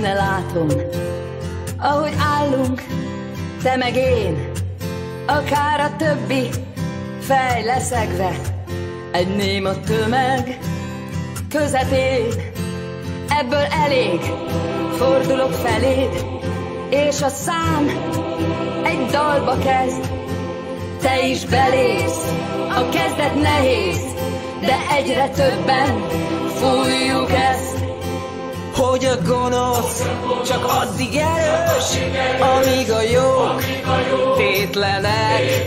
benne látom, ahogy állunk, te meg én, akár a többi, fej leszegve, egy néma tömeg közepén. Ebből elég, fordulok feléd, és a szám egy dalba kezd. Te is belépsz, a kezdet nehéz, de egyre többen fújjuk ezt hogy a gonosz csak addig erős, amíg a jók tétlenek.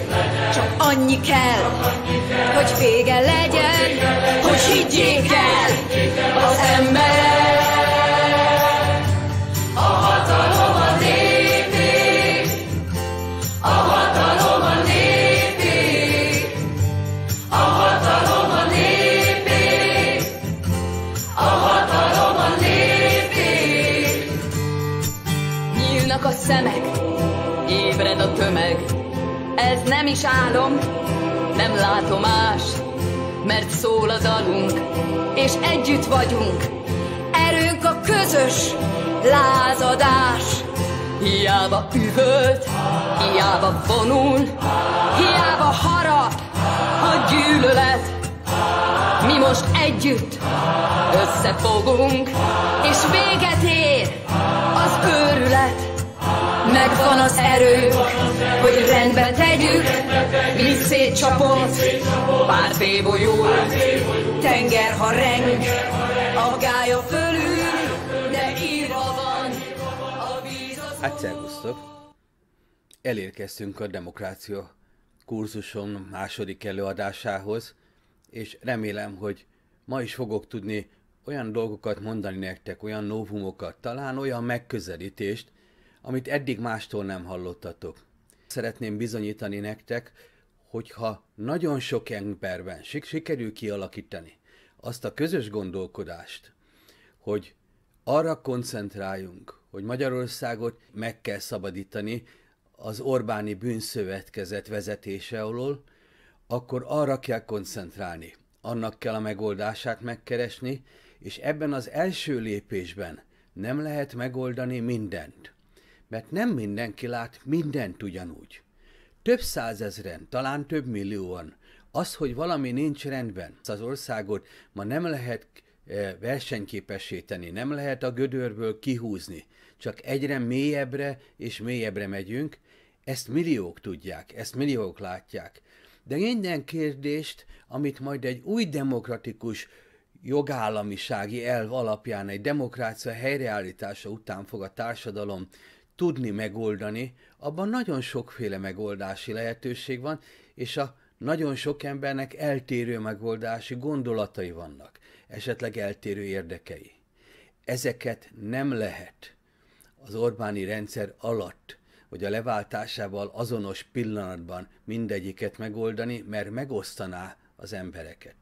Csak annyi kell, hogy vége legyen, hogy higgyék el az ember. szemek, ébred a tömeg. Ez nem is álom, nem látom más, mert szól a dalunk, és együtt vagyunk. Erőnk a közös lázadás. Hiába üvölt, hiába vonul, hiába harap a gyűlölet. Mi most együtt összefogunk, és véget ér az őrület megvan az erő, hogy rendbe tegyük, mint szétcsapott pár pártvébolyul. Tenger, ha reng, a gája fölül, de írva van a víz az... Hát szervusztok! Elérkeztünk a demokrácia kurzuson második előadásához, és remélem, hogy ma is fogok tudni olyan dolgokat mondani nektek, olyan novumokat, talán olyan megközelítést, amit eddig mástól nem hallottatok. Szeretném bizonyítani nektek, hogyha nagyon sok emberben sikerül kialakítani azt a közös gondolkodást, hogy arra koncentráljunk, hogy Magyarországot meg kell szabadítani az Orbáni bűnszövetkezet vezetése alól, akkor arra kell koncentrálni, annak kell a megoldását megkeresni, és ebben az első lépésben nem lehet megoldani mindent mert nem mindenki lát mindent ugyanúgy. Több százezren, talán több millióan. Az, hogy valami nincs rendben, az országot ma nem lehet eh, versenyképesíteni, nem lehet a gödörből kihúzni, csak egyre mélyebbre és mélyebbre megyünk, ezt milliók tudják, ezt milliók látják. De minden kérdést, amit majd egy új demokratikus jogállamisági elv alapján egy demokrácia helyreállítása után fog a társadalom tudni megoldani, abban nagyon sokféle megoldási lehetőség van, és a nagyon sok embernek eltérő megoldási gondolatai vannak, esetleg eltérő érdekei. Ezeket nem lehet az Orbáni rendszer alatt, vagy a leváltásával azonos pillanatban mindegyiket megoldani, mert megosztaná az embereket.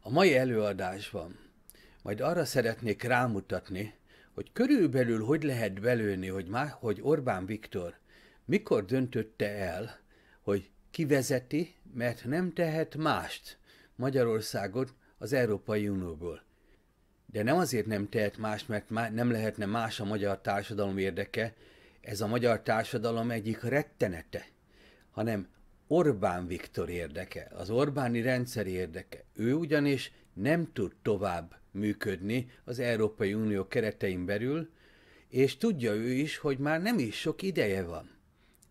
A mai előadásban majd arra szeretnék rámutatni, hogy körülbelül hogy lehet belőni, hogy, már, hogy Orbán Viktor mikor döntötte el, hogy kivezeti, mert nem tehet mást Magyarországot az Európai Unióból. De nem azért nem tehet más, mert má, nem lehetne más a magyar társadalom érdeke, ez a magyar társadalom egyik rettenete, hanem Orbán Viktor érdeke, az Orbáni rendszer érdeke. Ő ugyanis nem tud tovább működni az Európai Unió keretein belül, és tudja ő is, hogy már nem is sok ideje van.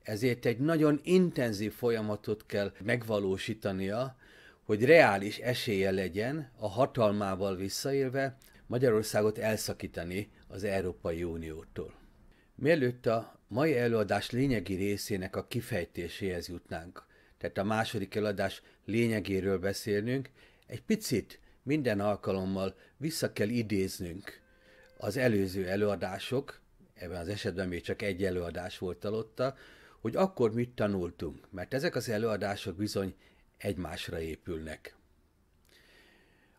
Ezért egy nagyon intenzív folyamatot kell megvalósítania, hogy reális esélye legyen a hatalmával visszaélve Magyarországot elszakítani az Európai Uniótól. Mielőtt a mai előadás lényegi részének a kifejtéséhez jutnánk, tehát a második előadás lényegéről beszélnünk, egy picit minden alkalommal vissza kell idéznünk az előző előadások, ebben az esetben még csak egy előadás volt alotta, hogy akkor mit tanultunk, mert ezek az előadások bizony egymásra épülnek.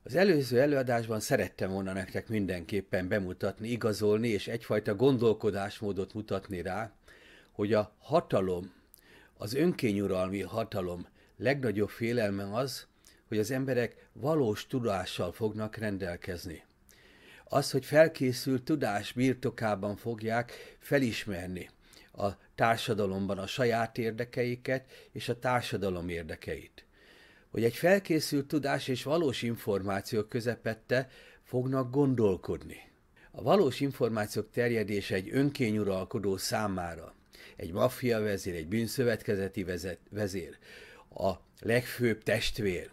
Az előző előadásban szerettem volna nektek mindenképpen bemutatni, igazolni és egyfajta gondolkodásmódot mutatni rá, hogy a hatalom, az önkényuralmi hatalom legnagyobb félelme az, hogy az emberek valós tudással fognak rendelkezni. Az, hogy felkészült tudás birtokában fogják felismerni a társadalomban a saját érdekeiket és a társadalom érdekeit. Hogy egy felkészült tudás és valós információ közepette fognak gondolkodni. A valós információk terjedése egy önkényuralkodó számára, egy maffia vezér, egy bűnszövetkezeti vezet, vezér, a legfőbb testvér,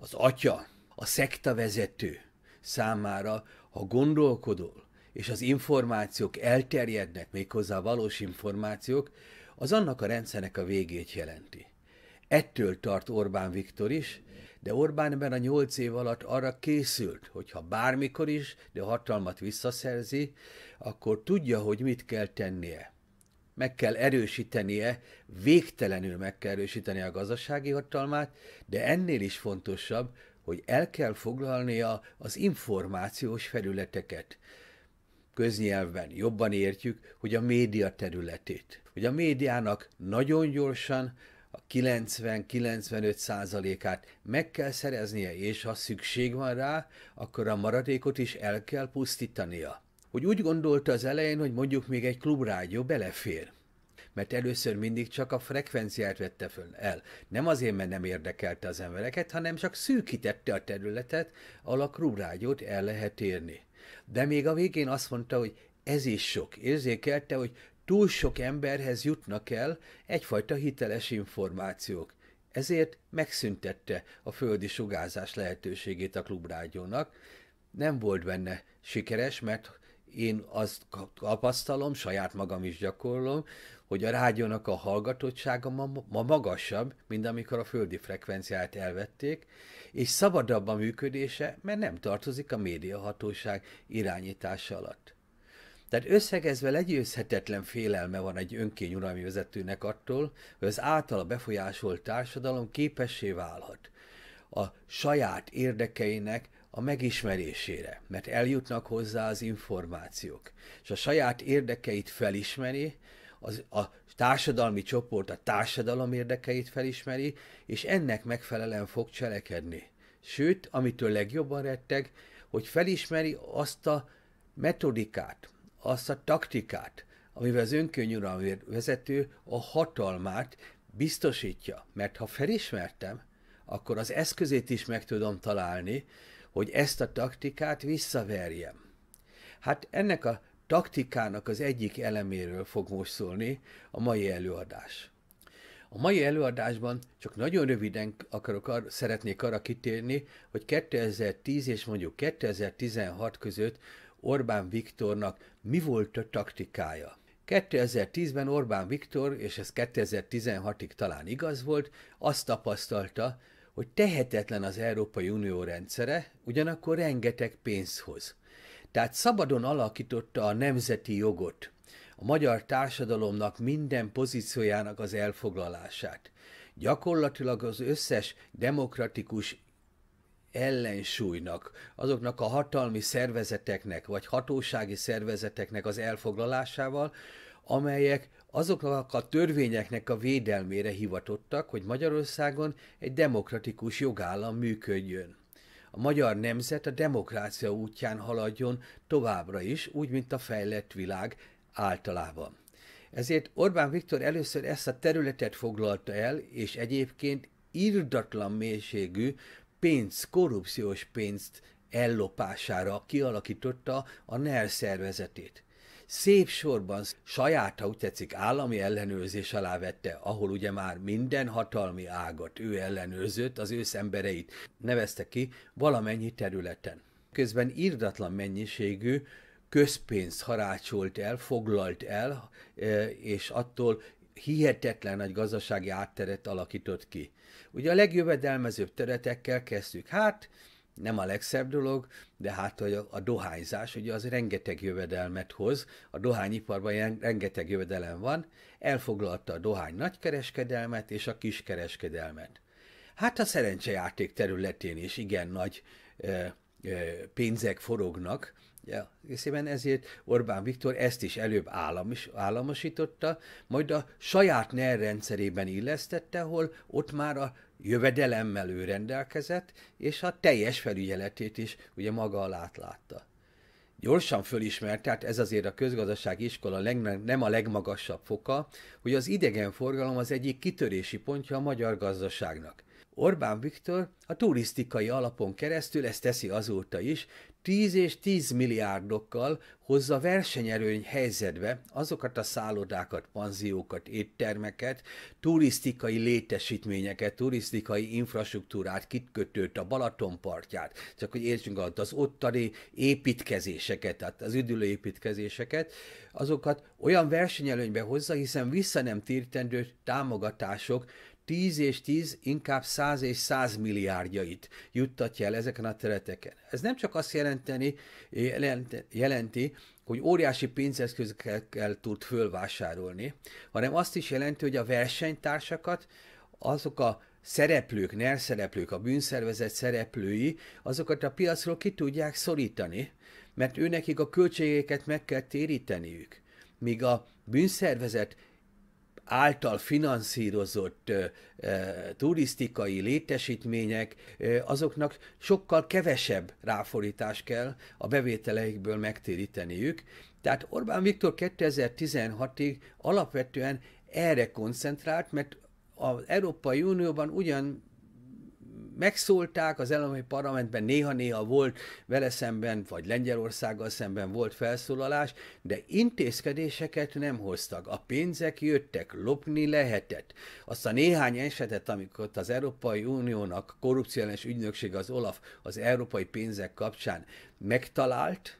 az atya, a vezető számára, ha gondolkodol, és az információk elterjednek, méghozzá valós információk, az annak a rendszernek a végét jelenti. Ettől tart Orbán Viktor is, de Orbán ebben a nyolc év alatt arra készült, hogyha bármikor is, de hatalmat visszaszerzi, akkor tudja, hogy mit kell tennie meg kell erősítenie, végtelenül meg kell erősítenie a gazdasági hatalmát, de ennél is fontosabb, hogy el kell foglalnia az információs felületeket. Köznyelven jobban értjük, hogy a média területét. Hogy a médiának nagyon gyorsan a 90-95 százalékát meg kell szereznie, és ha szükség van rá, akkor a maradékot is el kell pusztítania hogy úgy gondolta az elején, hogy mondjuk még egy klubrádió belefér. Mert először mindig csak a frekvenciát vette föl el. Nem azért, mert nem érdekelte az embereket, hanem csak szűkítette a területet, ahol a klubrádiót el lehet érni. De még a végén azt mondta, hogy ez is sok. Érzékelte, hogy túl sok emberhez jutnak el egyfajta hiteles információk. Ezért megszüntette a földi sugárzás lehetőségét a klubrádiónak. Nem volt benne sikeres, mert én azt tapasztalom, saját magam is gyakorlom, hogy a rádiónak a hallgatottsága ma, ma magasabb, mint amikor a földi frekvenciát elvették, és szabadabb a működése, mert nem tartozik a médiahatóság irányítása alatt. Tehát összegezve legyőzhetetlen félelme van egy uralmi vezetőnek attól, hogy az általa befolyásolt társadalom képessé válhat a saját érdekeinek a megismerésére, mert eljutnak hozzá az információk, és a saját érdekeit felismeri, az, a társadalmi csoport a társadalom érdekeit felismeri, és ennek megfelelően fog cselekedni. Sőt, amitől legjobban retteg, hogy felismeri azt a metodikát, azt a taktikát, amivel az önkönnyuralmi vezető a hatalmát biztosítja. Mert ha felismertem, akkor az eszközét is meg tudom találni, hogy ezt a taktikát visszaverjem. Hát ennek a taktikának az egyik eleméről fog most szólni a mai előadás. A mai előadásban csak nagyon röviden akarok ar- szeretnék arra kitérni, hogy 2010 és mondjuk 2016 között Orbán Viktornak mi volt a taktikája. 2010-ben Orbán Viktor, és ez 2016-ig talán igaz volt, azt tapasztalta, hogy tehetetlen az Európai Unió rendszere, ugyanakkor rengeteg pénzhoz. Tehát szabadon alakította a nemzeti jogot, a magyar társadalomnak minden pozíciójának az elfoglalását. Gyakorlatilag az összes demokratikus ellensúlynak, azoknak a hatalmi szervezeteknek vagy hatósági szervezeteknek az elfoglalásával, amelyek azoknak a törvényeknek a védelmére hivatottak, hogy Magyarországon egy demokratikus jogállam működjön. A magyar nemzet a demokrácia útján haladjon továbbra is, úgy, mint a fejlett világ általában. Ezért Orbán Viktor először ezt a területet foglalta el, és egyébként irdatlan mélységű pénz, korrupciós pénzt ellopására kialakította a NER szervezetét szép sorban saját, ha úgy tetszik, állami ellenőrzés alá vette, ahol ugye már minden hatalmi ágat ő ellenőrzött, az ősz embereit nevezte ki valamennyi területen. Közben írdatlan mennyiségű közpénzt harácsolt el, foglalt el, e, és attól hihetetlen nagy gazdasági átteret alakított ki. Ugye a legjövedelmezőbb területekkel kezdtük. Hát nem a legszebb dolog, de hát a, a dohányzás, ugye az rengeteg jövedelmet hoz, a dohányiparban rengeteg jövedelem van, elfoglalta a dohány nagykereskedelmet és a kiskereskedelmet. Hát a szerencsejáték területén is igen nagy ö, ö, pénzek forognak, Ja, részében ezért Orbán Viktor ezt is előbb államis, államosította, majd a saját NER rendszerében illesztette, hol ott már a jövedelemmel ő rendelkezett, és a teljes felügyeletét is ugye maga alá látta. Gyorsan fölismert, tehát ez azért a közgazdasági iskola leg, nem a legmagasabb foka, hogy az idegenforgalom az egyik kitörési pontja a magyar gazdaságnak. Orbán Viktor a turisztikai alapon keresztül ezt teszi azóta is, 10 és 10 milliárdokkal hozza versenyerőny helyzetbe azokat a szállodákat, panziókat, éttermeket, turisztikai létesítményeket, turisztikai infrastruktúrát, kitkötőt, a Balatonpartját, csak hogy értsünk alatt az ottani építkezéseket, tehát az üdülő építkezéseket, azokat olyan versenyelőnybe hozza, hiszen vissza nem tértendő támogatások 10 és 10, inkább 100 és 100 milliárdjait juttatja el ezeken a területeken. Ez nem csak azt jelenteni, jelenti, hogy óriási pénzeszközökkel tud fölvásárolni, hanem azt is jelenti, hogy a versenytársakat, azok a szereplők, NER szereplők, a bűnszervezet szereplői, azokat a piacról ki tudják szorítani, mert őnekik a költségeket meg kell téríteniük. Míg a bűnszervezet által finanszírozott turisztikai létesítmények, azoknak sokkal kevesebb ráforítás kell a bevételeikből megtéríteniük. Tehát Orbán Viktor 2016-ig alapvetően erre koncentrált, mert az Európai Unióban ugyan megszólták, az állami parlamentben néha-néha volt vele szemben, vagy Lengyelországgal szemben volt felszólalás, de intézkedéseket nem hoztak. A pénzek jöttek, lopni lehetett. Azt a néhány esetet, amikor az Európai Uniónak korrupciális ügynökség az Olaf az európai pénzek kapcsán megtalált,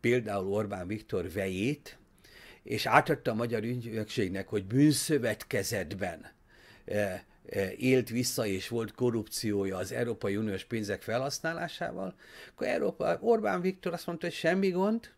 például Orbán Viktor vejét, és átadta a magyar ügynökségnek, hogy bűnszövetkezetben eh, Eh, élt vissza, és volt korrupciója az Európai Uniós pénzek felhasználásával, akkor Európa, Orbán Viktor azt mondta, hogy semmi gond,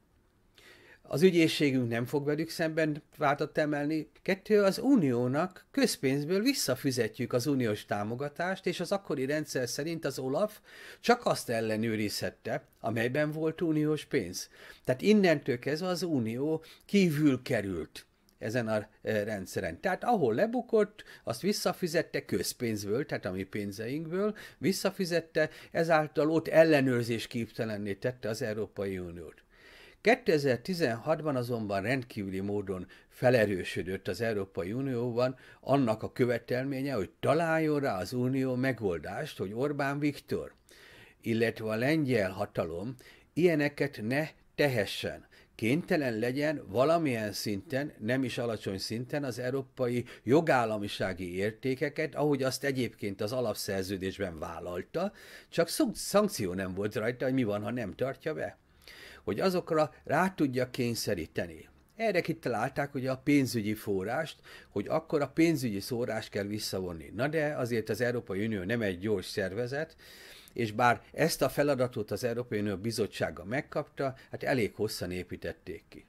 az ügyészségünk nem fog velük szemben váltat emelni. Kettő, az uniónak közpénzből visszafizetjük az uniós támogatást, és az akkori rendszer szerint az Olaf csak azt ellenőrizhette, amelyben volt uniós pénz. Tehát innentől kezdve az unió kívül került ezen a e, rendszeren. Tehát ahol lebukott, azt visszafizette közpénzből, tehát a mi pénzeinkből, visszafizette, ezáltal ott ellenőrzés képtelenné tette az Európai Uniót. 2016-ban azonban rendkívüli módon felerősödött az Európai Unióban annak a követelménye, hogy találjon rá az Unió megoldást, hogy Orbán Viktor, illetve a lengyel hatalom ilyeneket ne tehessen kénytelen legyen valamilyen szinten, nem is alacsony szinten az európai jogállamisági értékeket, ahogy azt egyébként az alapszerződésben vállalta, csak szankció nem volt rajta, hogy mi van, ha nem tartja be. Hogy azokra rá tudja kényszeríteni. Erre kitalálták ugye a pénzügyi forrást, hogy akkor a pénzügyi szórást kell visszavonni. Na de azért az Európai Unió nem egy gyors szervezet, és bár ezt a feladatot az Európai Unió Bizottsága megkapta, hát elég hosszan építették ki.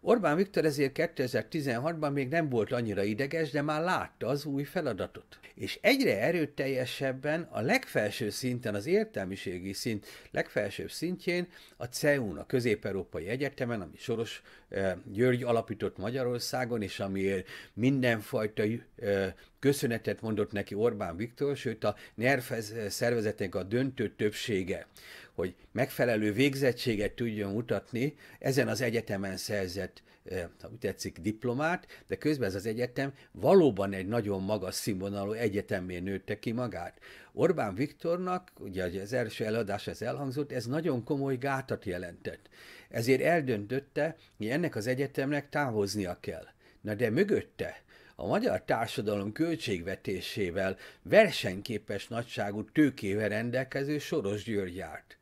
Orbán Viktor ezért 2016-ban még nem volt annyira ideges, de már látta az új feladatot. És egyre erőteljesebben a legfelső szinten, az értelmiségi szint legfelsőbb szintjén, a CEUN, a Közép-Európai Egyetemen, ami Soros eh, György alapított Magyarországon, és amiért mindenfajta eh, köszönetet mondott neki Orbán Viktor, sőt a NERV szervezetnek a döntő többsége, hogy megfelelő végzettséget tudjon mutatni, ezen az egyetemen szerzett, eh, ha úgy tetszik, diplomát, de közben ez az egyetem valóban egy nagyon magas színvonalú egyetemé nőtte ki magát. Orbán Viktornak, ugye az első előadás ez elhangzott, ez nagyon komoly gátat jelentett. Ezért eldöntötte, hogy ennek az egyetemnek távoznia kell. Na de mögötte a magyar társadalom költségvetésével versenyképes nagyságú tőkével rendelkező Soros György járt.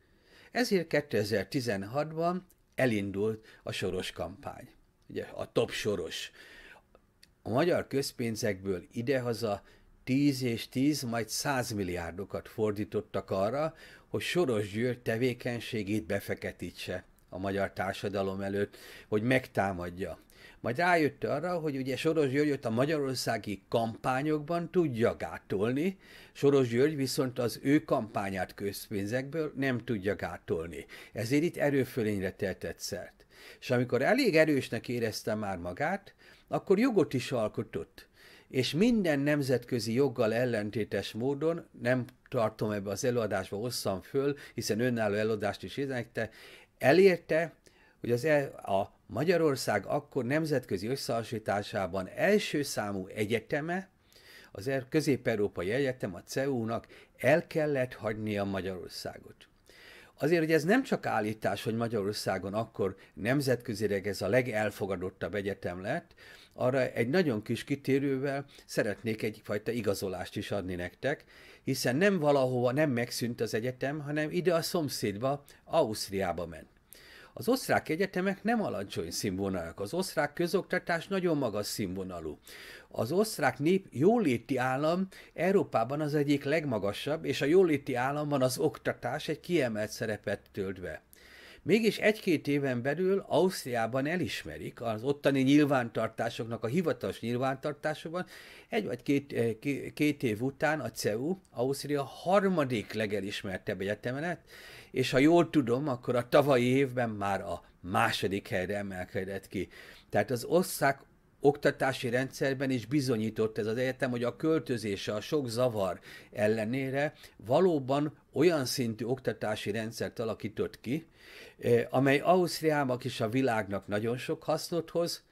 Ezért 2016-ban elindult a Soros kampány, ugye a top Soros. A magyar közpénzekből idehaza 10 és 10, majd 100 milliárdokat fordítottak arra, hogy Soros György tevékenységét befeketítse a magyar társadalom előtt, hogy megtámadja majd rájött arra, hogy ugye Soros Györgyöt a magyarországi kampányokban tudja gátolni, Soros György viszont az ő kampányát közpénzekből nem tudja gátolni. Ezért itt erőfölényre tehetett szert. És amikor elég erősnek érezte már magát, akkor jogot is alkotott és minden nemzetközi joggal ellentétes módon, nem tartom ebbe az előadásba hosszan föl, hiszen önálló előadást is érzekte, elérte hogy az a Magyarország akkor nemzetközi összehasonlításában első számú egyeteme, az e Közép-Európai Egyetem, a CEU-nak el kellett hagynia Magyarországot. Azért, hogy ez nem csak állítás, hogy Magyarországon akkor nemzetközileg ez a legelfogadottabb egyetem lett, arra egy nagyon kis kitérővel szeretnék egyfajta igazolást is adni nektek, hiszen nem valahova nem megszűnt az egyetem, hanem ide a szomszédba, Ausztriába ment. Az osztrák egyetemek nem alacsony színvonalak, az osztrák közoktatás nagyon magas színvonalú. Az osztrák nép jóléti állam Európában az egyik legmagasabb, és a jóléti államban az oktatás egy kiemelt szerepet tölt be. Mégis egy-két éven belül Ausztriában elismerik az ottani nyilvántartásoknak, a hivatalos nyilvántartásokban, egy vagy két, eh, két év után a CEU, Ausztria harmadik legelismertebb egyetemenet, és ha jól tudom, akkor a tavalyi évben már a második helyre emelkedett ki. Tehát az ország oktatási rendszerben is bizonyított ez az egyetem, hogy a költözése, a sok zavar ellenére valóban olyan szintű oktatási rendszert alakított ki, eh, amely Ausztriának is a világnak nagyon sok hasznot hoz,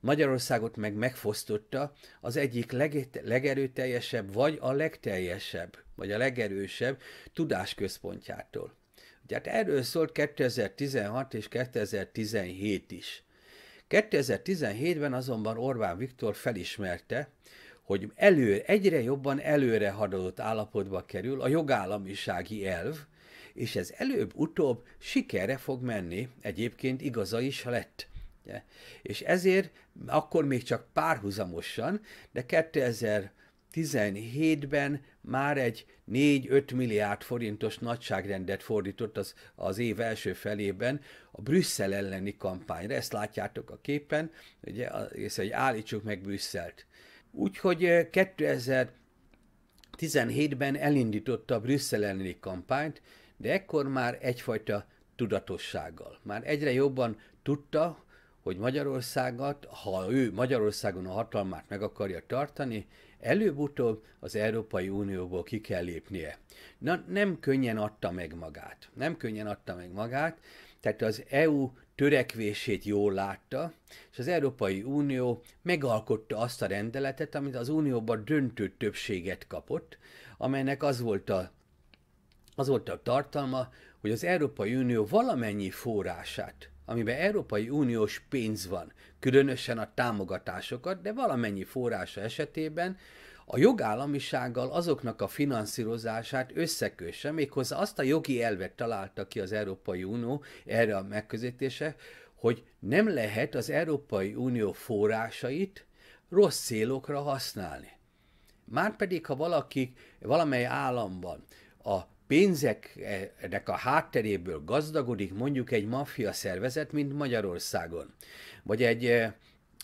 Magyarországot meg megfosztotta az egyik leg, legerőteljesebb, vagy a legteljesebb, vagy a legerősebb tudásközpontjától. Ugye hát erről szólt 2016 és 2017 is. 2017-ben azonban Orbán Viktor felismerte, hogy elő, egyre jobban előre hadadott állapotba kerül a jogállamisági elv, és ez előbb-utóbb sikerre fog menni, egyébként igaza is lett. És ezért akkor még csak párhuzamosan, de 2000 17-ben már egy 4-5 milliárd forintos nagyságrendet fordított az, az év első felében a Brüsszel elleni kampányra. Ezt látjátok a képen, ugye, és egy állítsuk meg Brüsszelt. Úgyhogy 2017-ben eh, elindította a Brüsszel elleni kampányt, de ekkor már egyfajta tudatossággal. Már egyre jobban tudta, hogy Magyarországot, ha ő Magyarországon a hatalmát meg akarja tartani, Előbb-utóbb az Európai Unióból ki kell lépnie. Na, nem könnyen adta meg magát. Nem könnyen adta meg magát, tehát az EU törekvését jól látta, és az Európai Unió megalkotta azt a rendeletet, amit az Unióban döntő többséget kapott, amelynek az volt a, az volt a tartalma, hogy az Európai Unió valamennyi forrását amiben Európai Uniós pénz van, különösen a támogatásokat, de valamennyi forrása esetében a jogállamisággal azoknak a finanszírozását összekösse, méghozzá azt a jogi elvet találta ki az Európai Unió erre a megközelítése, hogy nem lehet az Európai Unió forrásait rossz célokra használni. Márpedig, ha valaki valamely államban a pénzeknek a hátteréből gazdagodik mondjuk egy maffia szervezet, mint Magyarországon, vagy egy, eh,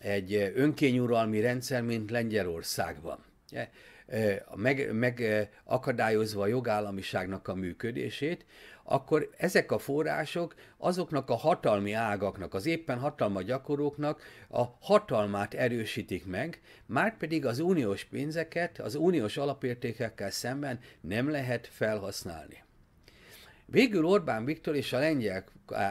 egy önkényuralmi rendszer, mint Lengyelországban. Eh, eh, meg, meg akadályozva a jogállamiságnak a működését, akkor ezek a források azoknak a hatalmi ágaknak, az éppen hatalma gyakorlóknak a hatalmát erősítik meg, márpedig pedig az uniós pénzeket az uniós alapértékekkel szemben nem lehet felhasználni. Végül Orbán Viktor és a lengyel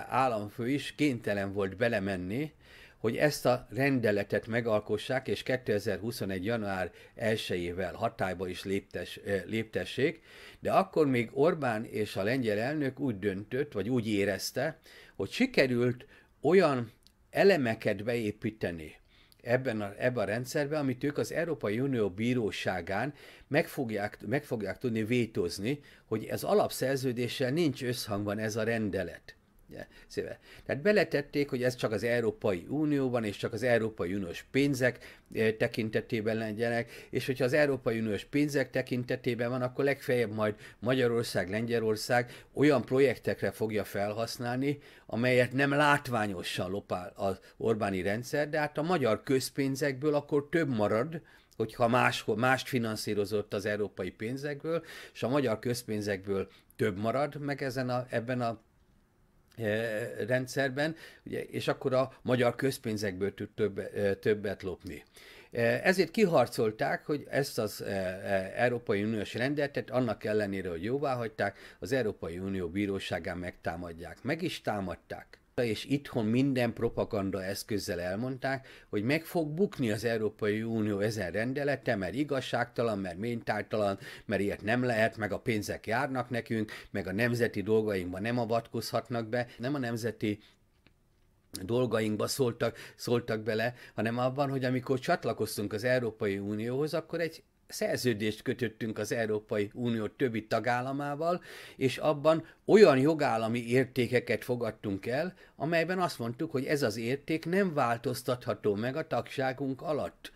államfő is kénytelen volt belemenni hogy ezt a rendeletet megalkossák, és 2021. január 1-ével hatályba is léptes, léptessék, de akkor még Orbán és a lengyel elnök úgy döntött, vagy úgy érezte, hogy sikerült olyan elemeket beépíteni ebben a, ebben a rendszerben, amit ők az Európai Unió bíróságán meg fogják, meg fogják tudni vétózni, hogy az alapszerződéssel nincs összhangban ez a rendelet széve. Tehát beletették, hogy ez csak az Európai Unióban és csak az Európai Uniós pénzek tekintetében legyenek, és hogyha az Európai Uniós pénzek tekintetében van, akkor legfeljebb majd Magyarország, Lengyelország olyan projektekre fogja felhasználni, amelyet nem látványosan lopál az Orbáni rendszer, de hát a magyar közpénzekből akkor több marad, hogyha máshol, mást finanszírozott az európai pénzekből, és a magyar közpénzekből több marad, meg ezen a, ebben a rendszerben, ugye, és akkor a magyar közpénzekből tud több, többet lopni. Ezért kiharcolták, hogy ezt az Európai Uniós rendeletet, annak ellenére, hogy jóvá hagyták, az Európai Unió bíróságán megtámadják. Meg is támadták és itthon minden propaganda eszközzel elmondták, hogy meg fog bukni az Európai Unió ezen rendelete, mert igazságtalan, mert ménytártalan, mert ilyet nem lehet, meg a pénzek járnak nekünk, meg a nemzeti dolgainkba nem avatkozhatnak be, nem a nemzeti dolgainkba szóltak, szóltak bele, hanem abban, hogy amikor csatlakoztunk az Európai Unióhoz, akkor egy szerződést kötöttünk az Európai Unió többi tagállamával, és abban olyan jogállami értékeket fogadtunk el, amelyben azt mondtuk, hogy ez az érték nem változtatható meg a tagságunk alatt.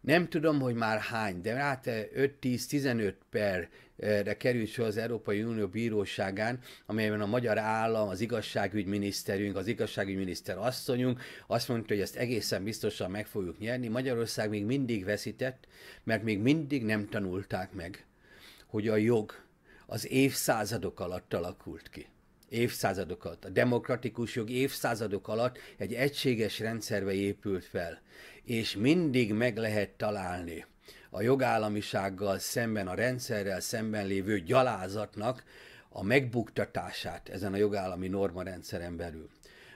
Nem tudom, hogy már hány, de hát 5-10-15 per de került sor az Európai Unió Bíróságán, amelyben a magyar állam, az igazságügyminiszterünk, az igazságügyminiszter asszonyunk azt mondta, hogy ezt egészen biztosan meg fogjuk nyerni. Magyarország még mindig veszített, mert még mindig nem tanulták meg, hogy a jog az évszázadok alatt alakult ki évszázadok alatt. A demokratikus jog évszázadok alatt egy egységes rendszerbe épült fel, és mindig meg lehet találni a jogállamisággal szemben, a rendszerrel szemben lévő gyalázatnak a megbuktatását ezen a jogállami norma rendszeren belül.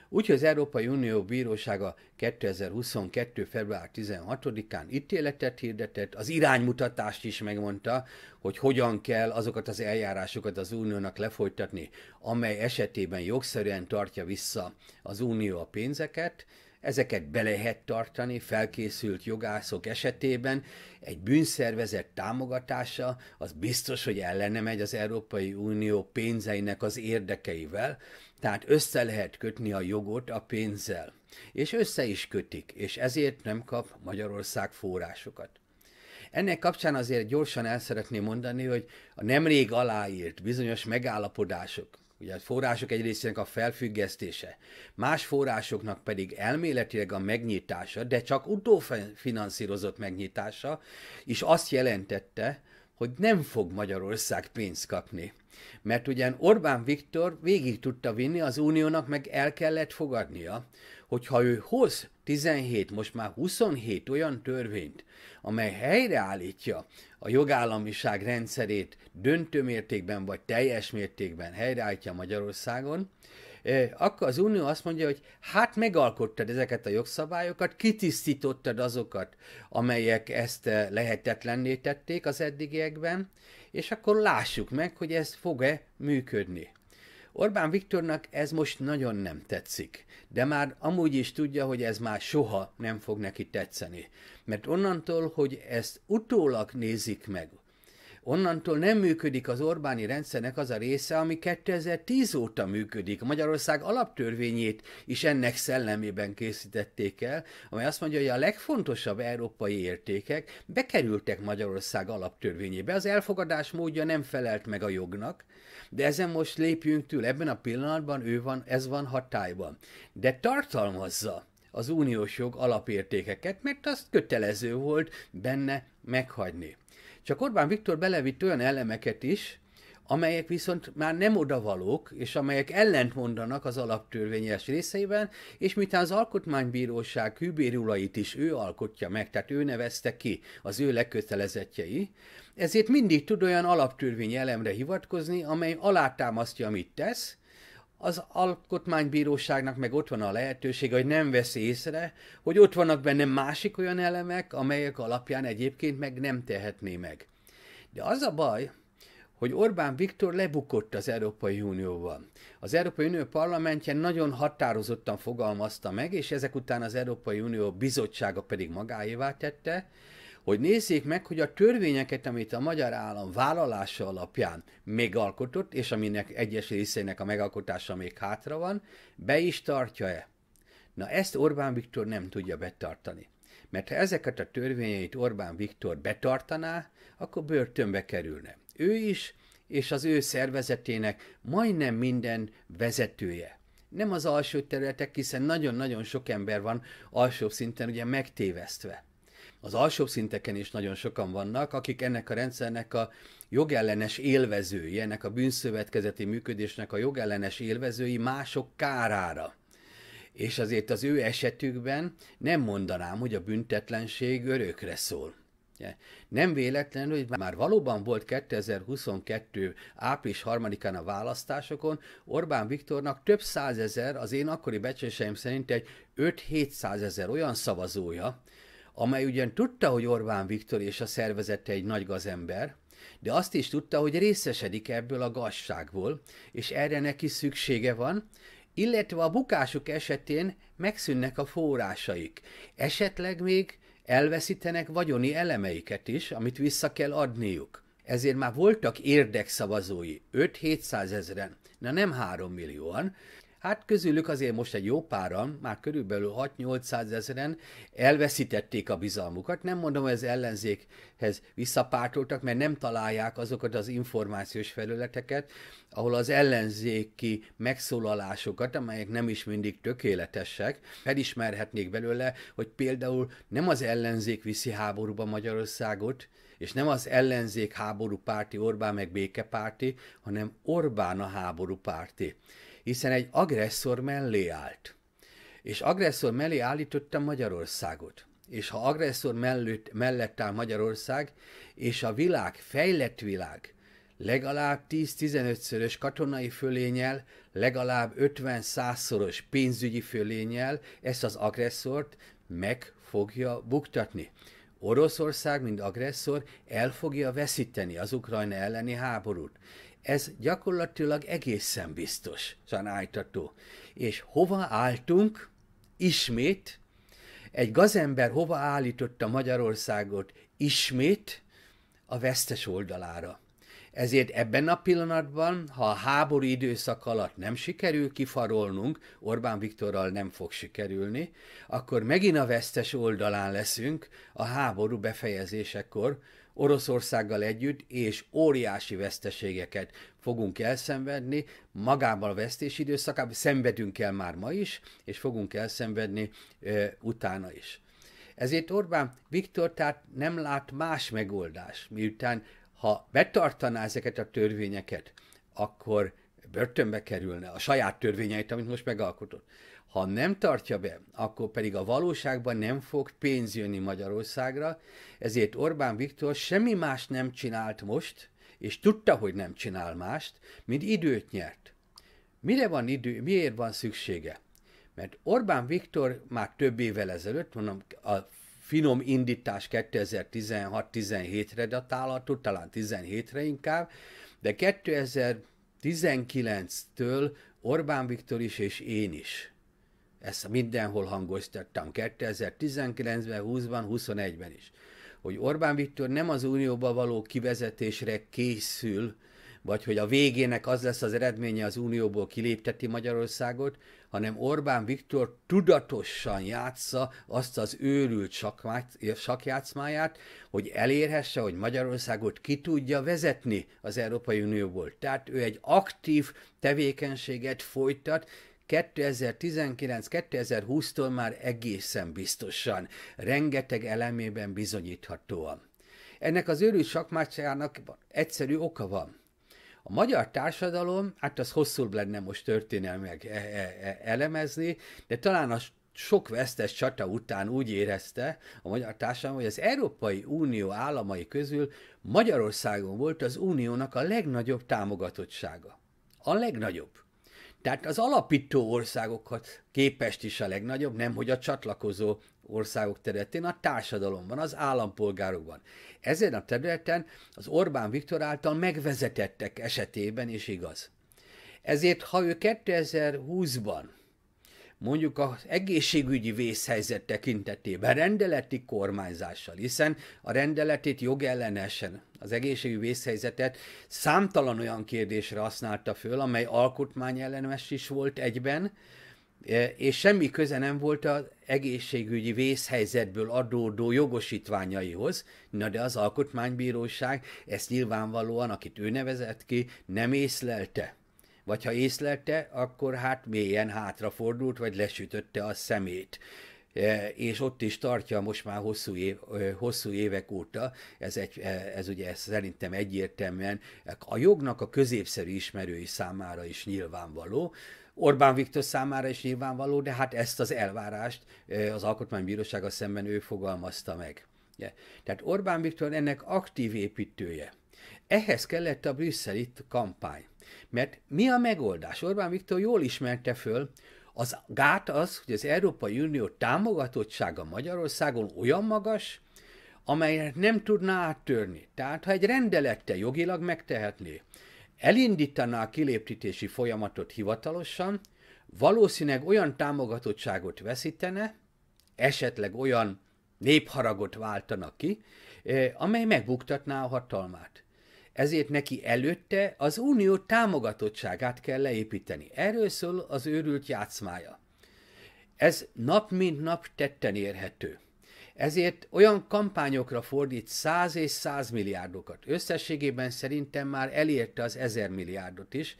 Úgyhogy az Európai Unió Bírósága 2022. február 16-án ítéletet hirdetett, az iránymutatást is megmondta, hogy hogyan kell azokat az eljárásokat az uniónak lefolytatni, amely esetében jogszerűen tartja vissza az unió a pénzeket, Ezeket be lehet tartani felkészült jogászok esetében, egy bűnszervezet támogatása az biztos, hogy ellene megy az Európai Unió pénzeinek az érdekeivel, tehát össze lehet kötni a jogot a pénzzel. És össze is kötik, és ezért nem kap Magyarország forrásokat. Ennek kapcsán azért gyorsan el szeretném mondani, hogy a nemrég aláírt bizonyos megállapodások, ugye a források egy részének a felfüggesztése, más forrásoknak pedig elméletileg a megnyitása, de csak utófinanszírozott megnyitása, és azt jelentette, hogy nem fog Magyarország pénzt kapni. Mert ugyan Orbán Viktor végig tudta vinni, az uniónak meg el kellett fogadnia, hogyha ő hoz 17, most már 27 olyan törvényt, amely helyreállítja a jogállamiság rendszerét döntő mértékben vagy teljes mértékben helyreállítja Magyarországon, e, akkor az Unió azt mondja, hogy hát megalkottad ezeket a jogszabályokat, kitisztítottad azokat, amelyek ezt e, lehetetlenné tették az eddigiekben, és akkor lássuk meg, hogy ez fog-e működni. Orbán Viktornak ez most nagyon nem tetszik, de már amúgy is tudja, hogy ez már soha nem fog neki tetszeni. Mert onnantól, hogy ezt utólag nézik meg, onnantól nem működik az Orbáni rendszernek az a része, ami 2010 óta működik. Magyarország alaptörvényét is ennek szellemében készítették el, amely azt mondja, hogy a legfontosabb európai értékek bekerültek Magyarország alaptörvényébe. Az elfogadás módja nem felelt meg a jognak, de ezen most lépjünk túl, ebben a pillanatban ő van, ez van hatályban. De tartalmazza az uniós jog alapértékeket, mert azt kötelező volt benne meghagyni. Csak Orbán Viktor belevitt olyan elemeket is, amelyek viszont már nem odavalók, és amelyek ellentmondanak az alaptörvényes részeiben, és miután az alkotmánybíróság hűbérulait is ő alkotja meg, tehát ő nevezte ki az ő lekötelezettjei, ezért mindig tud olyan alaptörvény elemre hivatkozni, amely alátámasztja, amit tesz, az alkotmánybíróságnak meg ott van a lehetőség, hogy nem vesz észre, hogy ott vannak benne másik olyan elemek, amelyek alapján egyébként meg nem tehetné meg. De az a baj, hogy Orbán Viktor lebukott az Európai Unióban. Az Európai Unió parlamentje nagyon határozottan fogalmazta meg, és ezek után az Európai Unió bizottsága pedig magáévá tette, hogy nézzék meg, hogy a törvényeket, amit a magyar állam vállalása alapján megalkotott, és aminek egyes részeinek a megalkotása még hátra van, be is tartja-e. Na ezt Orbán Viktor nem tudja betartani. Mert ha ezeket a törvényeit Orbán Viktor betartaná, akkor börtönbe kerülne. Ő is, és az ő szervezetének majdnem minden vezetője. Nem az alsó területek, hiszen nagyon-nagyon sok ember van alsó szinten ugye megtévesztve az alsóbb szinteken is nagyon sokan vannak, akik ennek a rendszernek a jogellenes élvezői, ennek a bűnszövetkezeti működésnek a jogellenes élvezői mások kárára. És azért az ő esetükben nem mondanám, hogy a büntetlenség örökre szól. Nem véletlen, hogy már valóban volt 2022. április 3-án a választásokon, Orbán Viktornak több százezer, az én akkori becsléseim szerint egy 5-700 ezer olyan szavazója amely ugyan tudta, hogy Orbán Viktor és a szervezete egy nagy gazember, de azt is tudta, hogy részesedik ebből a gazságból, és erre neki szüksége van, illetve a bukásuk esetén megszűnnek a forrásaik. Esetleg még elveszítenek vagyoni elemeiket is, amit vissza kell adniuk. Ezért már voltak érdekszavazói, 5-700 ezeren, na nem 3 millióan, Hát közülük azért most egy jó páran, már körülbelül 6-800 ezeren elveszítették a bizalmukat. Nem mondom, hogy az ellenzékhez visszapártoltak, mert nem találják azokat az információs felületeket, ahol az ellenzéki megszólalásokat, amelyek nem is mindig tökéletesek, felismerhetnék belőle, hogy például nem az ellenzék viszi háborúba Magyarországot, és nem az ellenzék háborúpárti, Orbán meg békepárti, hanem Orbán a háborúpárti hiszen egy agresszor mellé állt. És agresszor mellé állította Magyarországot. És ha agresszor mellett, mellett áll Magyarország, és a világ, fejlett világ, legalább 10-15-szörös katonai fölényel, legalább 50-100-szoros pénzügyi fölényel ezt az agresszort meg fogja buktatni. Oroszország, mint agresszor, el fogja veszíteni az Ukrajna elleni háborút ez gyakorlatilag egészen biztos, állítható. És hova álltunk? Ismét. Egy gazember hova állította Magyarországot? Ismét a vesztes oldalára. Ezért ebben a pillanatban, ha a háború időszak alatt nem sikerül kifarolnunk, Orbán Viktorral nem fog sikerülni, akkor megint a vesztes oldalán leszünk a háború befejezésekor, Oroszországgal együtt, és óriási veszteségeket fogunk elszenvedni, magával a vesztés időszakában szenvedünk el már ma is, és fogunk elszenvedni e, utána is. Ezért Orbán Viktor tehát nem lát más megoldást, miután ha betartaná ezeket a törvényeket, akkor börtönbe kerülne a saját törvényeit, amit most megalkotott ha nem tartja be, akkor pedig a valóságban nem fog pénz jönni Magyarországra, ezért Orbán Viktor semmi más nem csinált most, és tudta, hogy nem csinál mást, mint időt nyert. Mire van idő, miért van szüksége? Mert Orbán Viktor már több évvel ezelőtt, mondom, a finom indítás 2016-17-re datálható, talán 17-re inkább, de 2019-től Orbán Viktor is és én is ezt mindenhol hangoztattam 2019-ben, 20-ban, 21-ben is. Hogy Orbán Viktor nem az unióba való kivezetésre készül, vagy hogy a végének az lesz az eredménye az unióból kilépteti Magyarországot, hanem Orbán Viktor tudatosan játsza azt az őrült sakjátszmáját, hogy elérhesse, hogy Magyarországot ki tudja vezetni az Európai Unióból. Tehát ő egy aktív tevékenységet folytat, 2019-2020-tól már egészen biztosan, rengeteg elemében bizonyíthatóan. Ennek az őrült sakmácsának egyszerű oka van. A magyar társadalom, hát az hosszú lenne most történelmileg e, e, e, elemezni, de talán a sok vesztes csata után úgy érezte a magyar társadalom, hogy az Európai Unió államai közül Magyarországon volt az uniónak a legnagyobb támogatottsága. A legnagyobb. Tehát az alapító országokat képest is a legnagyobb, nem hogy a csatlakozó országok területén, a társadalomban, az állampolgárokban. Ezen a területen az Orbán Viktor által megvezetettek esetében is igaz. Ezért, ha ő 2020-ban mondjuk az egészségügyi vészhelyzet tekintetében rendeleti kormányzással, hiszen a rendeletét jogellenesen az egészségügyi vészhelyzetet számtalan olyan kérdésre használta föl, amely alkotmányellenes is volt egyben, e, és semmi köze nem volt az egészségügyi vészhelyzetből adódó jogosítványaihoz, na de az alkotmánybíróság ezt nyilvánvalóan, akit ő nevezett ki, nem észlelte vagy ha észlelte, akkor hát mélyen hátrafordult, vagy lesütötte a szemét e, és ott is tartja most már hosszú, év, e, hosszú évek óta, ez, egy, e, ez ugye ez szerintem egyértelműen a jognak a középszerű ismerői számára is nyilvánvaló, Orbán Viktor számára is nyilvánvaló, de hát ezt az elvárást az Alkotmánybírósága szemben ő fogalmazta meg. Tehát Orbán Viktor ennek aktív építője. Ehhez kellett a brüsszeli kampány. Mert mi a megoldás? Orbán Viktor jól ismerte föl, az gát az, hogy az Európai Unió támogatottsága Magyarországon olyan magas, amelyet nem tudná áttörni. Tehát ha egy rendelettel jogilag megtehetné, elindítaná a kilépítési folyamatot hivatalosan, valószínűleg olyan támogatottságot veszítene, esetleg olyan népharagot váltana ki, eh, amely megbuktatná a hatalmát ezért neki előtte az unió támogatottságát kell leépíteni. Erről szól az őrült játszmája. Ez nap mint nap tetten érhető. Ezért olyan kampányokra fordít 100 és 100 milliárdokat. Összességében szerintem már elérte az 1000 milliárdot is,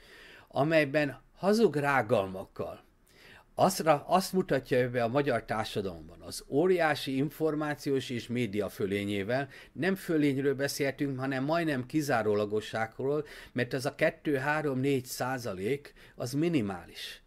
amelyben hazug rágalmakkal, Azra, azt mutatja be a magyar társadalomban, az óriási információs és média fölényével, nem fölényről beszéltünk, hanem majdnem kizárólagosságról, mert az a 2-3-4 százalék az minimális.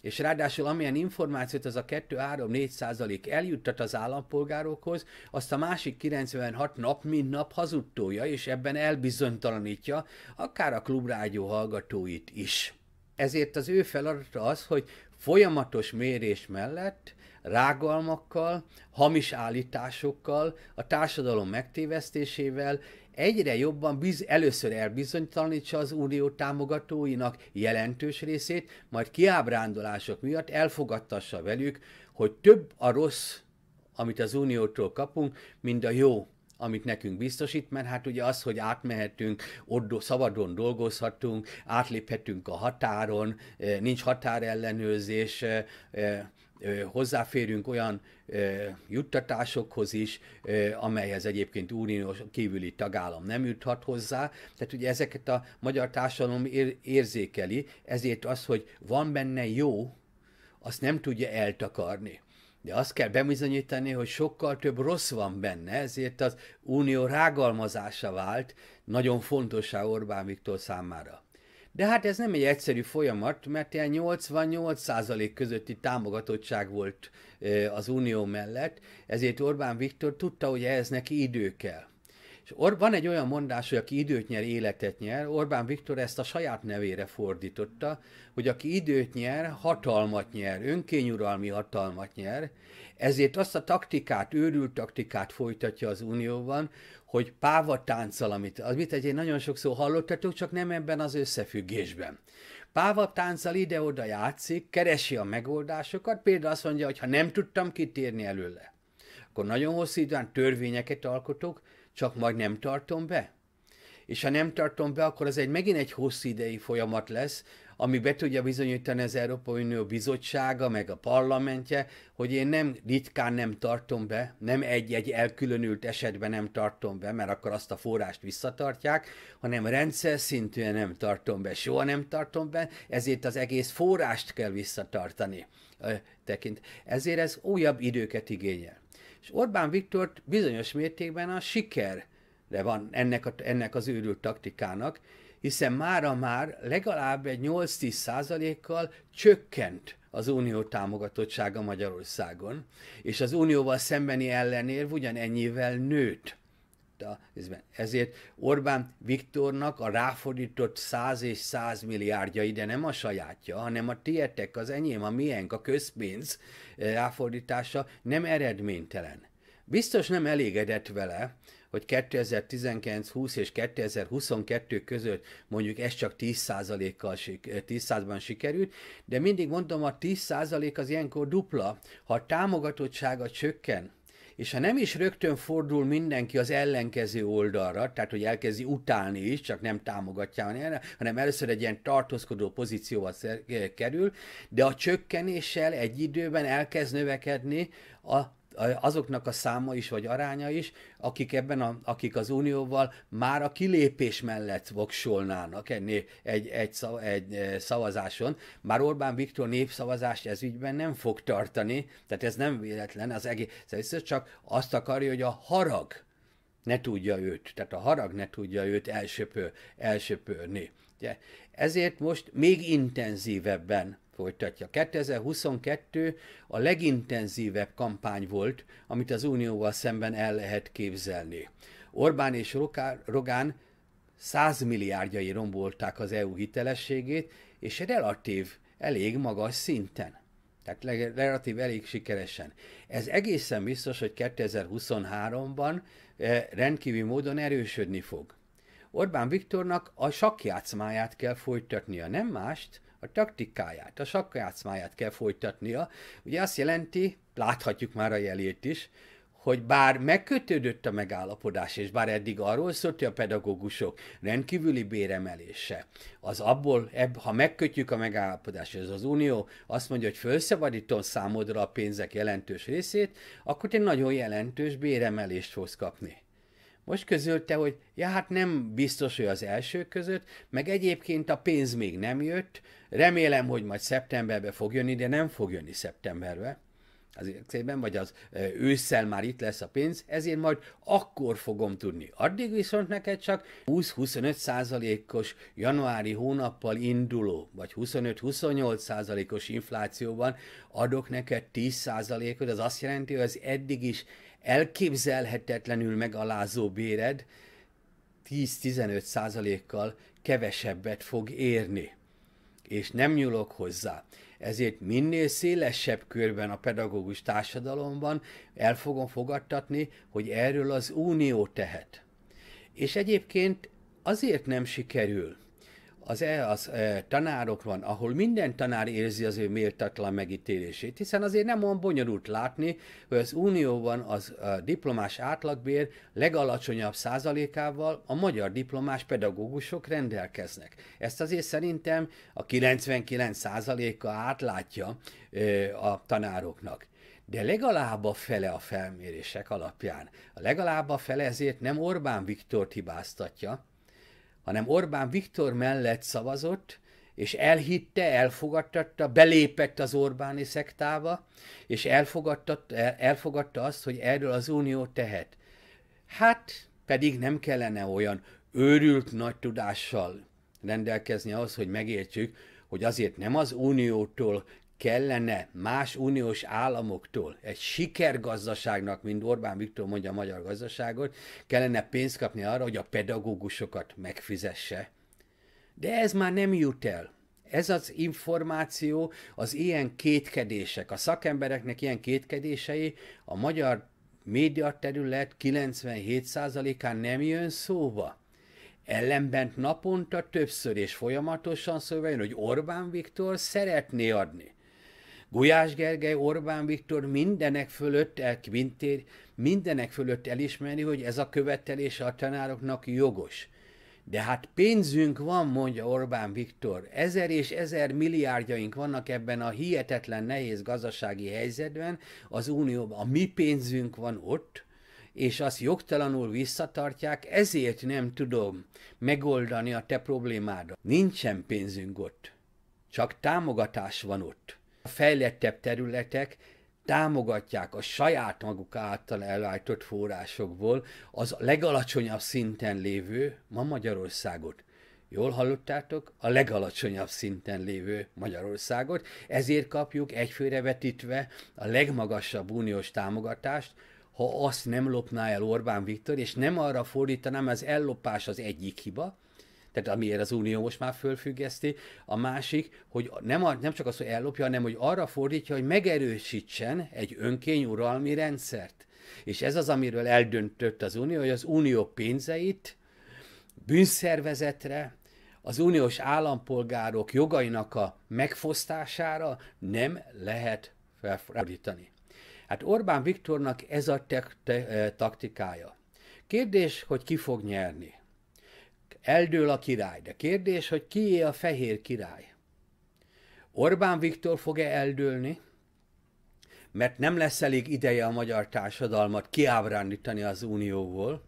És ráadásul amilyen információt az a 2-3-4 százalék eljuttat az állampolgárokhoz, azt a másik 96 nap mint nap hazudtója, és ebben elbizonytalanítja akár a klubrágyó hallgatóit is. Ezért az ő feladata az, hogy folyamatos mérés mellett rágalmakkal, hamis állításokkal, a társadalom megtévesztésével egyre jobban biz, először elbizonytalanítsa az unió támogatóinak jelentős részét, majd kiábrándolások miatt elfogadtassa velük, hogy több a rossz, amit az uniótól kapunk, mint a jó, amit nekünk biztosít, mert hát ugye az, hogy átmehetünk, ott szabadon dolgozhatunk, átléphetünk a határon, eh, nincs határellenőrzés, eh, eh, hozzáférünk olyan juttatásokhoz is, amelyhez egyébként uniós kívüli tagállam nem juthat hozzá. Tehát ugye ezeket a magyar társadalom érzékeli, ezért az, hogy van benne jó, azt nem tudja eltakarni. De azt kell bemizonyítani, hogy sokkal több rossz van benne, ezért az unió rágalmazása vált nagyon fontosá Orbán Viktor számára. De hát ez nem egy egyszerű folyamat, mert ilyen 88% közötti támogatottság volt az unió mellett, ezért Orbán Viktor tudta, hogy ehhez neki idő kell. És Or- van egy olyan mondás, hogy aki időt nyer, életet nyer. Orbán Viktor ezt a saját nevére fordította, hogy aki időt nyer, hatalmat nyer, önkényuralmi hatalmat nyer. Ezért azt a taktikát, őrült taktikát folytatja az Unióban, hogy pávatánccal, amit, amit egy nagyon sokszor hallottatok, csak nem ebben az összefüggésben. Pávatánccal ide-oda játszik, keresi a megoldásokat, például azt mondja, hogy ha nem tudtam kitérni előle, akkor nagyon hosszú időn törvényeket alkotok, csak majd nem tartom be? És ha nem tartom be, akkor az egy megint egy hosszú idei folyamat lesz, ami be tudja bizonyítani az Európai Unió bizottsága, meg a parlamentje, hogy én nem ritkán nem tartom be, nem egy-egy elkülönült esetben nem tartom be, mert akkor azt a forrást visszatartják, hanem rendszer szintűen nem tartom be, soha nem tartom be, ezért az egész forrást kell visszatartani. tekint. Ezért ez újabb időket igényel. És Orbán Viktort bizonyos mértékben a de van ennek, a, ennek az őrült taktikának, hiszen mára már legalább egy 8-10 százalékkal csökkent az unió támogatottsága Magyarországon, és az unióval szembeni ellenér ugyanennyivel nőtt a Ezért Orbán Viktornak a ráfordított száz és száz milliárdja ide nem a sajátja, hanem a tietek, az enyém, a miénk, a közpénz eh, ráfordítása nem eredménytelen. Biztos nem elégedett vele, hogy 2019-20 és 2022 között mondjuk ez csak 10%-kal, 10%-ban eh, sikerült, de mindig mondom, a 10% az ilyenkor dupla. Ha a támogatottsága csökken, és ha nem is rögtön fordul mindenki az ellenkező oldalra, tehát hogy elkezdi utálni is, csak nem támogatja, hanem először egy ilyen tartózkodó pozícióval kerül, de a csökkenéssel egy időben elkezd növekedni a azoknak a száma is, vagy aránya is, akik ebben a, akik az unióval már a kilépés mellett voksolnának ennél egy, egy, szav, egy eh, szavazáson. Már Orbán Viktor népszavazást ez ügyben nem fog tartani, tehát ez nem véletlen, az egész, ez csak azt akarja, hogy a harag ne tudja őt, tehát a harag ne tudja őt elsöpör, elsöpörni. Ugye? Ezért most még intenzívebben folytatja. 2022 a legintenzívebb kampány volt, amit az Unióval szemben el lehet képzelni. Orbán és Rogán 100 rombolták az EU hitelességét, és relatív, elég magas szinten. Tehát relatív elég sikeresen. Ez egészen biztos, hogy 2023-ban eh, rendkívül módon erősödni fog. Orbán Viktornak a sakjátszmáját kell folytatnia, nem mást, a taktikáját, a sakkajátszmáját kell folytatnia. Ugye azt jelenti, láthatjuk már a jelét is, hogy bár megkötődött a megállapodás, és bár eddig arról szólt, hogy a pedagógusok rendkívüli béremelése, az abból, ebb, ha megkötjük a megállapodást, és az Unió azt mondja, hogy felszabadítom számodra a pénzek jelentős részét, akkor te nagyon jelentős béremelést fogsz kapni. Most közölte, hogy ja, hát nem biztos, hogy az elsők között, meg egyébként a pénz még nem jött, remélem, hogy majd szeptemberbe fog jönni, de nem fog jönni szeptemberbe az ében, vagy az ősszel már itt lesz a pénz, ezért majd akkor fogom tudni. Addig viszont neked csak 20-25 százalékos januári hónappal induló, vagy 25-28 százalékos inflációban adok neked 10 százalékot, az azt jelenti, hogy az eddig is elképzelhetetlenül megalázó béred 10-15 százalékkal kevesebbet fog érni. És nem nyúlok hozzá ezért minél szélesebb körben a pedagógus társadalomban el fogom fogadtatni, hogy erről az unió tehet. És egyébként azért nem sikerül, az, e, az e, tanárok van, ahol minden tanár érzi az ő méltatlan megítélését, hiszen azért nem olyan bonyolult látni, hogy az Unióban az a diplomás átlagbér legalacsonyabb százalékával a magyar diplomás pedagógusok rendelkeznek. Ezt azért szerintem a 99 százaléka átlátja e, a tanároknak de legalább a fele a felmérések alapján. A legalább a fele ezért nem Orbán Viktort hibáztatja, hanem Orbán Viktor mellett szavazott, és elhitte, elfogadtatta, belépett az Orbáni szektába, és elfogadta, elfogadta azt, hogy erről az Unió tehet. Hát pedig nem kellene olyan őrült nagy tudással rendelkezni ahhoz, hogy megértsük, hogy azért nem az Uniótól kellene más uniós államoktól, egy sikergazdaságnak, mint Orbán Viktor mondja a magyar gazdaságot, kellene pénzt kapni arra, hogy a pedagógusokat megfizesse. De ez már nem jut el. Ez az információ, az ilyen kétkedések, a szakembereknek ilyen kétkedései a magyar média terület 97%-án nem jön szóba. Ellenben naponta többször és folyamatosan szóval jön, hogy Orbán Viktor szeretné adni Gulyás Gergely, Orbán Viktor mindenek fölött, el, Quintér, mindenek fölött elismeri, hogy ez a követelés a tanároknak jogos. De hát pénzünk van, mondja Orbán Viktor. Ezer és ezer milliárdjaink vannak ebben a hihetetlen nehéz gazdasági helyzetben, az Unióban. A mi pénzünk van ott, és azt jogtalanul visszatartják, ezért nem tudom megoldani a te problémádat. Nincsen pénzünk ott, csak támogatás van ott. A fejlettebb területek támogatják a saját maguk által elváltott forrásokból az legalacsonyabb szinten lévő ma Magyarországot. Jól hallottátok? A legalacsonyabb szinten lévő Magyarországot, ezért kapjuk egyfőre vetítve a legmagasabb uniós támogatást, ha azt nem lopná el Orbán Viktor, és nem arra fordítanám, az ellopás az egyik hiba, tehát amiért az Unió most már fölfüggeszti. A másik, hogy nem, a, nem csak az, hogy ellopja, hanem hogy arra fordítja, hogy megerősítsen egy önkényuralmi rendszert. És ez az, amiről eldöntött az Unió, hogy az Unió pénzeit bűnszervezetre, az uniós állampolgárok jogainak a megfosztására nem lehet felfordítani. Hát Orbán Viktornak ez a te- te- taktikája. Kérdés, hogy ki fog nyerni. Eldől a király, de kérdés, hogy kié a fehér király? Orbán Viktor fog-e eldőlni? Mert nem lesz elég ideje a magyar társadalmat kiábrándítani az unióból,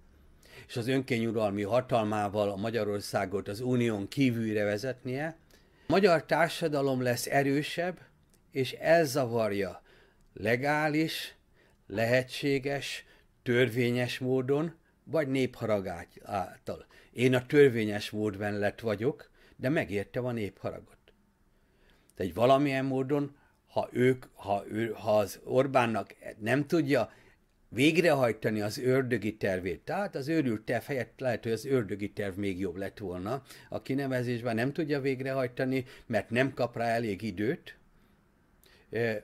és az önkényuralmi hatalmával a Magyarországot az unión kívülre vezetnie. A magyar társadalom lesz erősebb, és elzavarja legális, lehetséges, törvényes módon, vagy népharag által. Én a törvényes mód lett vagyok, de megérte van épp haragot. Tehát valamilyen módon, ha ők, ha, ő, ha az Orbánnak nem tudja végrehajtani az ördögi tervét, tehát az őrült terv helyett lehet, hogy az ördögi terv még jobb lett volna, a kinevezésben nem tudja végrehajtani, mert nem kap rá elég időt,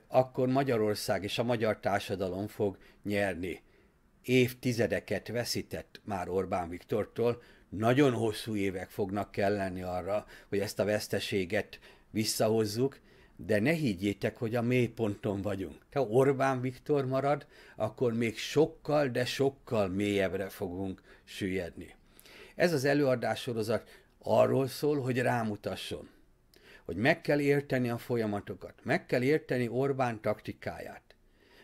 akkor Magyarország és a magyar társadalom fog nyerni. Évtizedeket veszített már Orbán Viktortól, nagyon hosszú évek fognak kelleni arra, hogy ezt a veszteséget visszahozzuk, de ne higgyétek, hogy a mélyponton vagyunk. Ha Orbán Viktor marad, akkor még sokkal, de sokkal mélyebbre fogunk süllyedni. Ez az előadássorozat arról szól, hogy rámutasson, hogy meg kell érteni a folyamatokat, meg kell érteni Orbán taktikáját.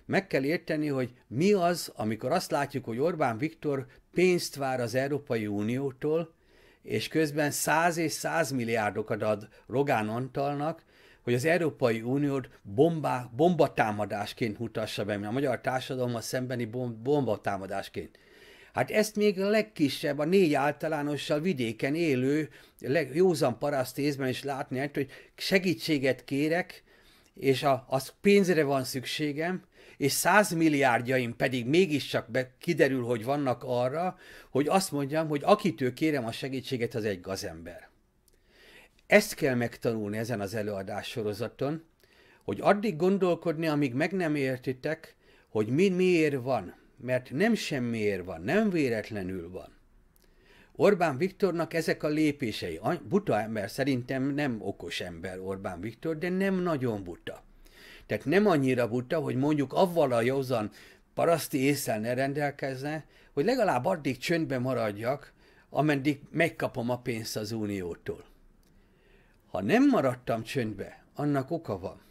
Meg kell érteni, hogy mi az, amikor azt látjuk, hogy Orbán Viktor pénzt vár az Európai Uniótól, és közben száz és száz milliárdokat ad Rogán Antalnak, hogy az Európai Uniót bombá, bombatámadásként mutassa be, a magyar társadalommal szembeni bombatámadásként. Hát ezt még a legkisebb, a négy általánossal vidéken élő, leg, józan paraszt észben is látni, hát, hogy segítséget kérek, és a, az pénzre van szükségem, és százmilliárdjaim pedig mégiscsak be, kiderül, hogy vannak arra, hogy azt mondjam, hogy akitől kérem a segítséget, az egy gazember. Ezt kell megtanulni ezen az előadás sorozaton, hogy addig gondolkodni, amíg meg nem értitek, hogy mi miért van, mert nem semmiért van, nem véletlenül van. Orbán Viktornak ezek a lépései, buta ember, szerintem nem okos ember Orbán Viktor, de nem nagyon buta. Tehát nem annyira buta, hogy mondjuk avval a józan paraszti észel ne rendelkezne, hogy legalább addig csöndben maradjak, ameddig megkapom a pénzt az uniótól. Ha nem maradtam csöndbe, annak oka van.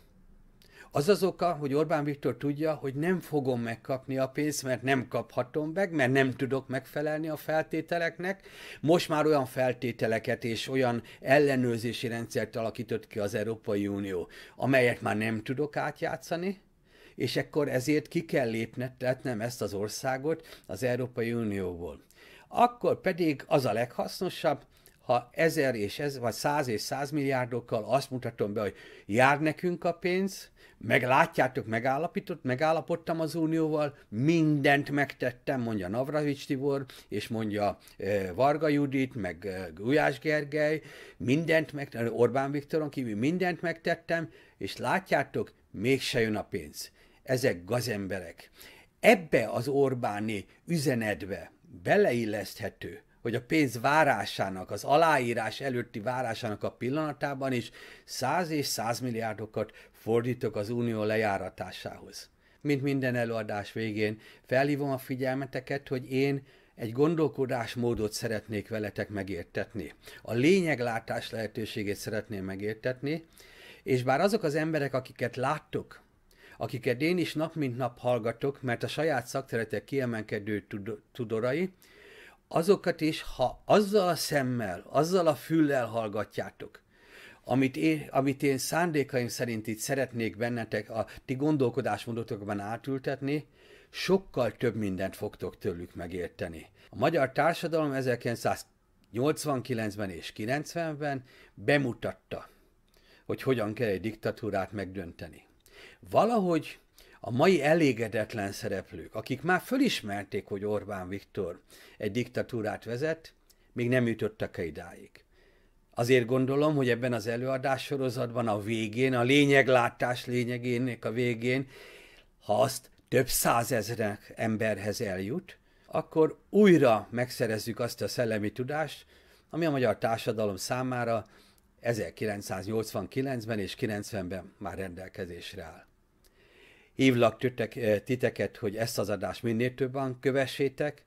Az az oka, hogy Orbán Viktor tudja, hogy nem fogom megkapni a pénzt, mert nem kaphatom meg, mert nem tudok megfelelni a feltételeknek. Most már olyan feltételeket és olyan ellenőrzési rendszert alakított ki az Európai Unió, amelyet már nem tudok átjátszani, és ekkor ezért ki kell nem ezt az országot az Európai Unióból. Akkor pedig az a leghasznosabb, ha ezer és ez, vagy száz és száz milliárdokkal azt mutatom be, hogy jár nekünk a pénz, meglátjátok, megállapított, megállapodtam az Unióval, mindent megtettem, mondja Navravics Tibor, és mondja eh, Varga Judit, meg eh, Gulyás Gergely, mindent megtettem, Orbán Viktoron kívül mindent megtettem, és látjátok, mégse jön a pénz. Ezek gazemberek. Ebbe az Orbáni üzenetbe beleilleszthető, hogy a pénz várásának, az aláírás előtti várásának a pillanatában is száz és 100 milliárdokat fordítok az unió lejáratásához. Mint minden előadás végén felhívom a figyelmeteket, hogy én egy gondolkodásmódot szeretnék veletek megértetni. A lényeglátás lehetőségét szeretném megértetni, és bár azok az emberek, akiket láttok, akiket én is nap mint nap hallgatok, mert a saját szakteretek kiemelkedő tudorai, azokat is, ha azzal a szemmel, azzal a füllel hallgatjátok, amit én, amit én szándékaim szerint itt szeretnék bennetek a ti gondolkodásmódotokban átültetni, sokkal több mindent fogtok tőlük megérteni. A magyar társadalom 1989-ben és 90-ben bemutatta, hogy hogyan kell egy diktatúrát megdönteni. Valahogy a mai elégedetlen szereplők, akik már fölismerték, hogy Orbán Viktor egy diktatúrát vezet, még nem jutottak -e idáig. Azért gondolom, hogy ebben az előadás sorozatban a végén, a lényeglátás lényegének a végén, ha azt több százezrek emberhez eljut, akkor újra megszerezzük azt a szellemi tudást, ami a magyar társadalom számára 1989-ben és 90-ben már rendelkezésre áll. Hívlak tütek, eh, titeket, hogy ezt az adást minél többen kövessétek,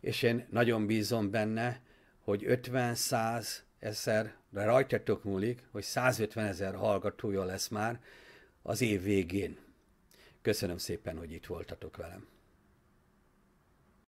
és én nagyon bízom benne, hogy 50, 100, ezerre rajtatok múlik, hogy 150 ezer hallgatója lesz már az év végén. Köszönöm szépen, hogy itt voltatok velem.